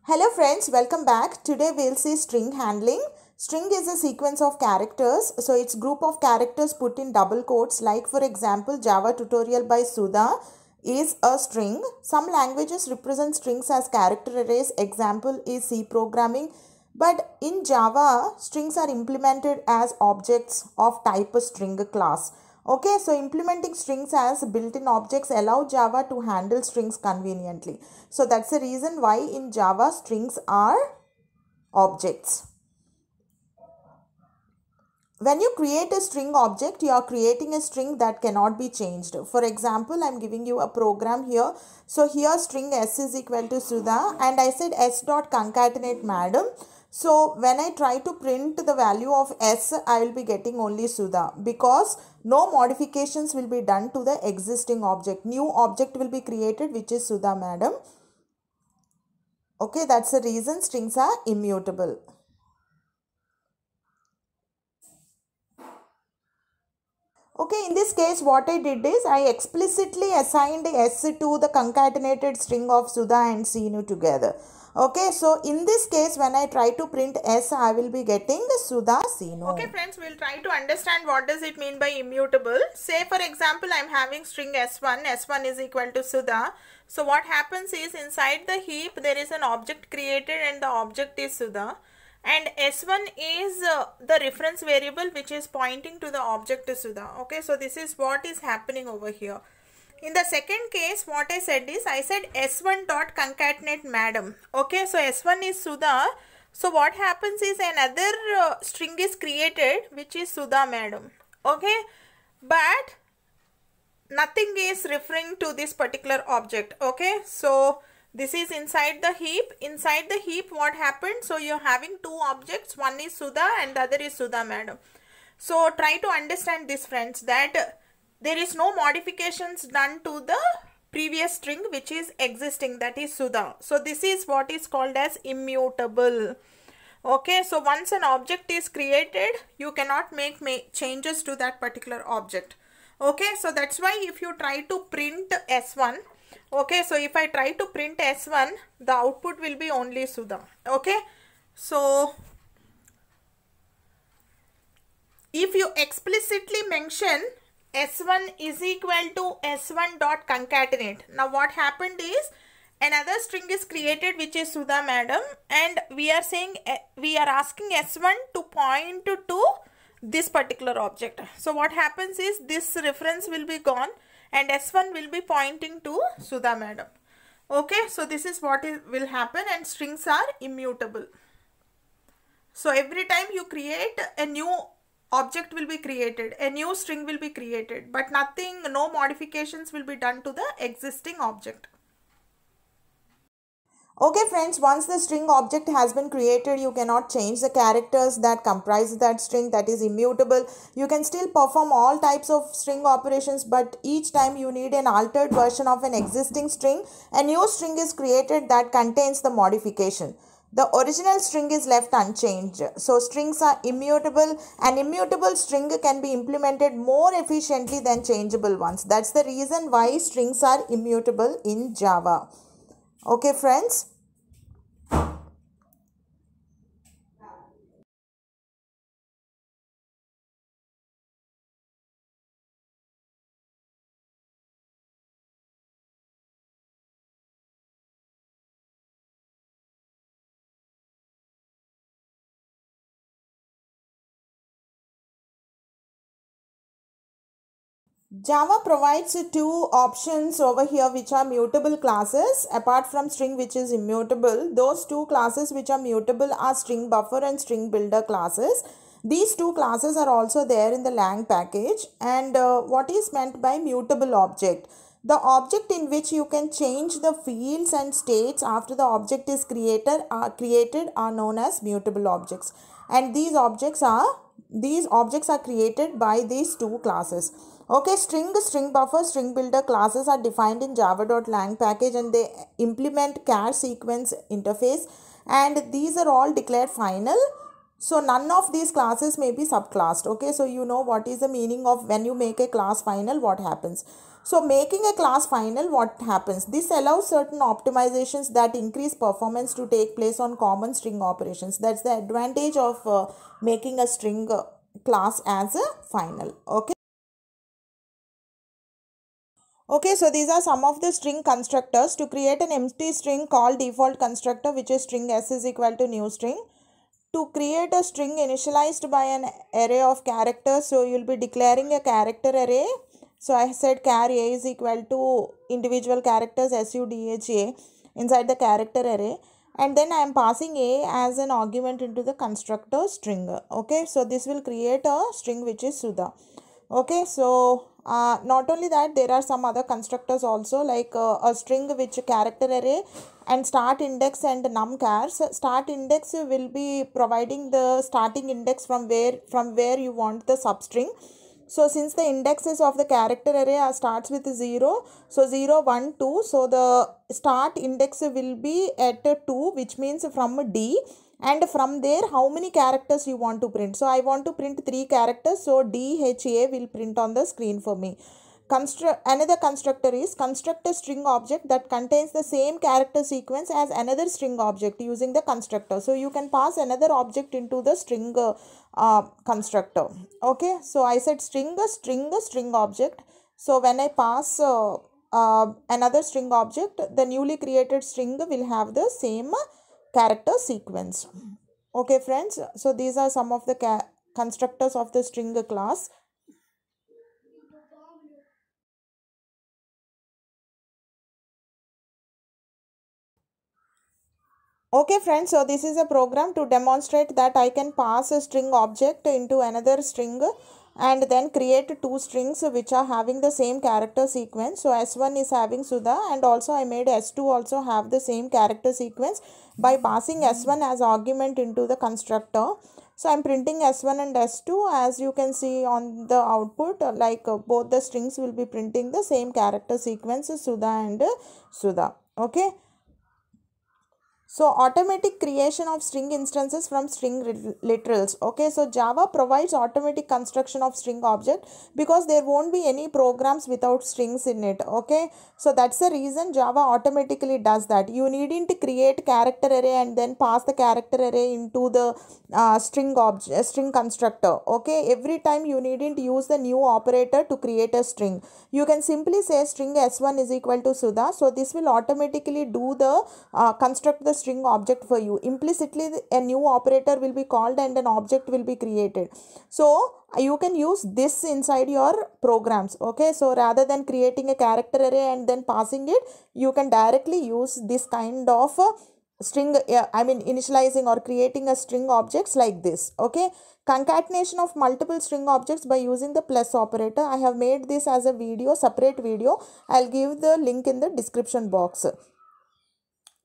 Hello friends, welcome back. Today we'll see string handling. String is a sequence of characters. So it's group of characters put in double quotes like for example Java tutorial by Sudha is a string. Some languages represent strings as character arrays. Example is C programming. But in Java, strings are implemented as objects of type string class. Okay, so implementing strings as built-in objects allow Java to handle strings conveniently. So that's the reason why in Java strings are objects. When you create a string object, you are creating a string that cannot be changed. For example, I'm giving you a program here. So here string s is equal to Sudha and I said s dot concatenate madam. So when I try to print the value of S, I will be getting only Sudha because no modifications will be done to the existing object. New object will be created which is Sudha madam. Okay, that's the reason strings are immutable. Okay, in this case what I did is I explicitly assigned S to the concatenated string of Sudha and Sinu together okay so in this case when i try to print s i will be getting sudha sino okay friends we'll try to understand what does it mean by immutable say for example i'm having string s1 s1 is equal to sudha so what happens is inside the heap there is an object created and the object is sudha and s1 is uh, the reference variable which is pointing to the object sudha okay so this is what is happening over here in the second case, what I said is, I said S1 dot concatenate madam. Okay, so S1 is Sudha. So what happens is another uh, string is created, which is Sudha madam. Okay, but nothing is referring to this particular object. Okay, so this is inside the heap. Inside the heap, what happened? So you're having two objects. One is Sudha and the other is Sudha madam. So try to understand this friends that there is no modifications done to the previous string which is existing that is Sudha. So this is what is called as immutable. Okay, so once an object is created, you cannot make, changes to that particular object. Okay, so that's why if you try to print S1, okay, so if I try to print S1, the output will be only Sudha. Okay, so if you explicitly mention S1 is equal to S1 dot concatenate. Now what happened is another string is created which is Sudha madam and we are saying eh, we are asking S1 to point to this particular object. So what happens is this reference will be gone and S1 will be pointing to Sudha madam. Okay, so this is what is, will happen and strings are immutable. So every time you create a new object will be created, a new string will be created, but nothing, no modifications will be done to the existing object. Okay friends, once the string object has been created, you cannot change the characters that comprise that string that is immutable. You can still perform all types of string operations but each time you need an altered version of an existing string. A new string is created that contains the modification the original string is left unchanged. So strings are immutable and immutable string can be implemented more efficiently than changeable ones. That's the reason why strings are immutable in Java. Okay friends. Java provides two options over here which are mutable classes apart from string which is immutable. Those two classes which are mutable are string buffer and string builder classes. These two classes are also there in the lang package and uh, what is meant by mutable object? The object in which you can change the fields and states after the object is created are, uh, created are known as mutable objects and these objects are these objects are created by these two classes. Okay, string, string buffer, string builder classes are defined in java.lang package and they implement char sequence interface and these are all declared final. So none of these classes may be subclassed. Okay, so you know what is the meaning of when you make a class final, what happens. So making a class final, what happens? This allows certain optimizations that increase performance to take place on common string operations. That's the advantage of uh, making a string uh, class as a final. Okay. Okay, so these are some of the string constructors. To create an empty string, called default constructor which is string s is equal to new string. To create a string initialized by an array of characters, so you'll be declaring a character array. So I said char a is equal to individual characters s u d h a inside the character array. And then I am passing a as an argument into the constructor string. Okay, so this will create a string which is Sudha okay so uh, not only that there are some other constructors also like uh, a string which character array and start index and num cars start index will be providing the starting index from where from where you want the substring so since the indexes of the character array are starts with 0 so 0 1 2 so the start index will be at 2 which means from d and from there how many characters you want to print. So I want to print 3 characters so DHA will print on the screen for me. Construct, another constructor is construct a string object that contains the same character sequence as another string object using the constructor so you can pass another object into the string uh, uh constructor okay so i said string a string a string object so when i pass uh, uh, another string object the newly created string will have the same character sequence. Okay friends, so these are some of the constructors of the string class. Okay friends, so this is a program to demonstrate that I can pass a string object into another string and then create two strings which are having the same character sequence so s1 is having sudha and also i made s2 also have the same character sequence by passing s1 as argument into the constructor so i'm printing s1 and s2 as you can see on the output like uh, both the strings will be printing the same character sequence sudha and sudha okay so automatic creation of string instances from string literals. Okay, so Java provides automatic construction of string object because there won't be any programs without strings in it. Okay, so that's the reason Java automatically does that. You needn't create character array and then pass the character array into the uh, string object, uh, string constructor. Okay, every time you needn't use the new operator to create a string. You can simply say string s1 is equal to Sudha. So this will automatically do the uh, construct the string object for you implicitly a new operator will be called and an object will be created so you can use this inside your programs okay so rather than creating a character array and then passing it you can directly use this kind of uh, string yeah, uh, i mean initializing or creating a string objects like this okay concatenation of multiple string objects by using the plus operator i have made this as a video separate video i'll give the link in the description box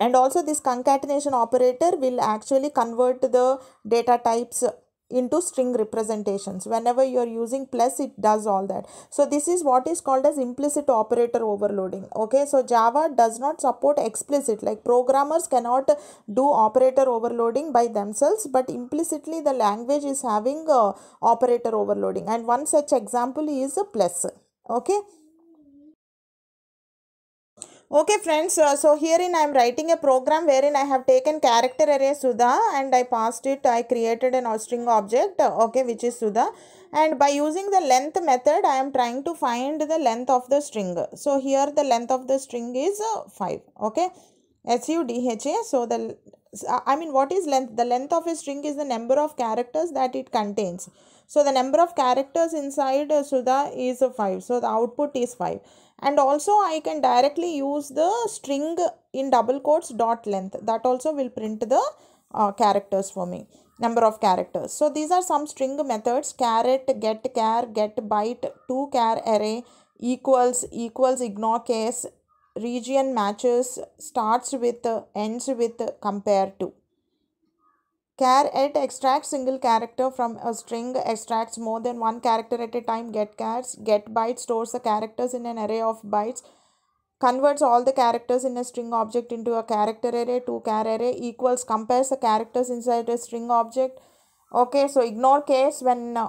and also this concatenation operator will actually convert the data types into string representations whenever you are using plus it does all that so this is what is called as implicit operator overloading okay so java does not support explicit like programmers cannot do operator overloading by themselves but implicitly the language is having uh, operator overloading and one such example is a plus okay Okay friends, uh, so herein I am writing a program wherein I have taken character array Sudha and I passed it, I created an string object, uh, okay, which is Sudha. And by using the length method, I am trying to find the length of the string. So here the length of the string is uh, 5, okay. S-U-D-H-A, so the, uh, I mean what is length? The length of a string is the number of characters that it contains. So the number of characters inside uh, Sudha is uh, 5, so the output is 5 and also I can directly use the string in double quotes dot length that also will print the uh, characters for me number of characters so these are some string methods caret get care get byte to care array equals equals ignore case region matches starts with ends with compare to Char at extracts single character from a string, extracts more than one character at a time, get chars, get byte stores the characters in an array of bytes, converts all the characters in a string object into a character array, to char array equals compares the characters inside a string object. Okay, so ignore case when uh,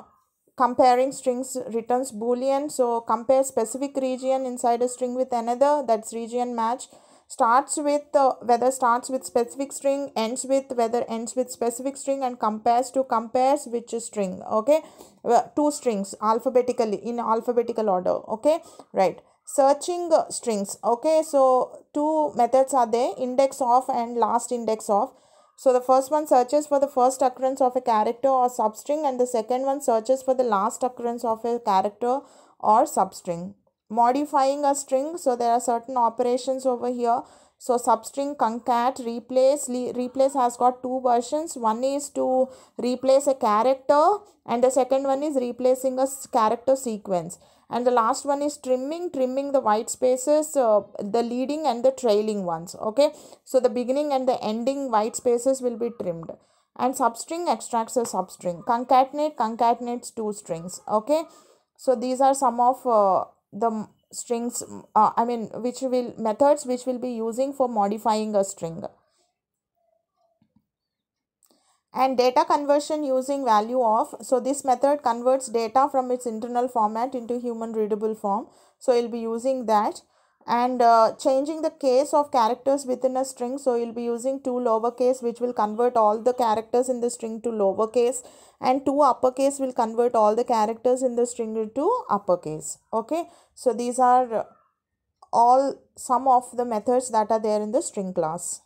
comparing strings returns boolean. So compare specific region inside a string with another, that's region match starts with uh, whether starts with specific string ends with whether ends with specific string and compares to compares which string okay well, two strings alphabetically in alphabetical order okay right searching strings okay so two methods are there index of and last index of so the first one searches for the first occurrence of a character or substring and the second one searches for the last occurrence of a character or substring modifying a string so there are certain operations over here so substring concat replace replace has got two versions one is to replace a character and the second one is replacing a character sequence and the last one is trimming trimming the white spaces uh, the leading and the trailing ones okay so the beginning and the ending white spaces will be trimmed and substring extracts a substring concatenate concatenates two strings okay so these are some of uh, the strings uh, i mean which will methods which will be using for modifying a string and data conversion using value of so this method converts data from its internal format into human readable form so we'll be using that and uh, changing the case of characters within a string so you'll be using two lowercase which will convert all the characters in the string to lowercase and two uppercase will convert all the characters in the string to uppercase okay so these are all some of the methods that are there in the string class